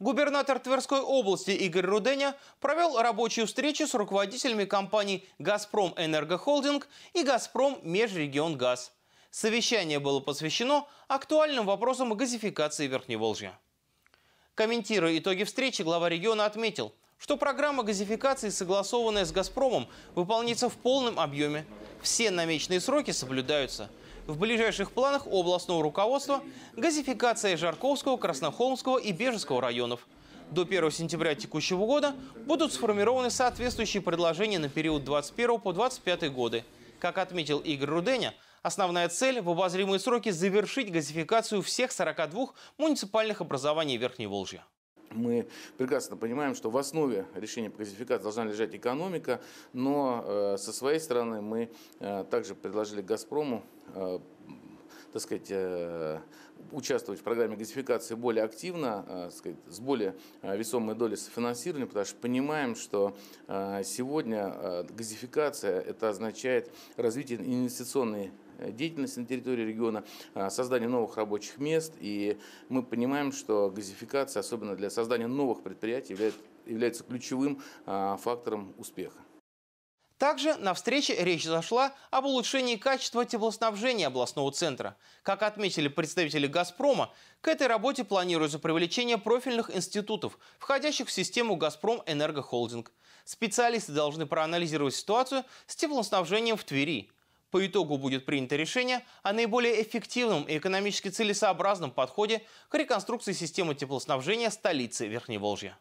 Губернатор Тверской области Игорь Руденя провел рабочую встречу с руководителями компаний «Газпром Энергохолдинг» и «Газпром Межрегионгаз». Совещание было посвящено актуальным вопросам газификации Верхневолжья. Комментируя итоги встречи, глава региона отметил, что программа газификации, согласованная с «Газпромом», выполнится в полном объеме. Все намеченные сроки соблюдаются – в ближайших планах у областного руководства газификация Жарковского, Краснохолмского и Бежевского районов. До 1 сентября текущего года будут сформированы соответствующие предложения на период 21 по 25 годы. Как отметил Игорь Руденя, основная цель в обозримые сроки завершить газификацию всех 42 муниципальных образований Верхней Волжья мы прекрасно понимаем, что в основе решения по газификации должна лежать экономика, но э, со своей стороны мы э, также предложили «Газпрому» э, так сказать, участвовать в программе газификации более активно, э, сказать, с более э, весомой долей софинансирования, потому что понимаем, что э, сегодня газификация это означает развитие инвестиционной деятельности на территории региона, создание новых рабочих мест. И мы понимаем, что газификация, особенно для создания новых предприятий, является ключевым фактором успеха. Также на встрече речь зашла об улучшении качества теплоснабжения областного центра. Как отметили представители «Газпрома», к этой работе планируется привлечение профильных институтов, входящих в систему «Газпром Энергохолдинг». Специалисты должны проанализировать ситуацию с теплоснабжением в Твери. По итогу будет принято решение о наиболее эффективном и экономически целесообразном подходе к реконструкции системы теплоснабжения столицы Верхневолжья.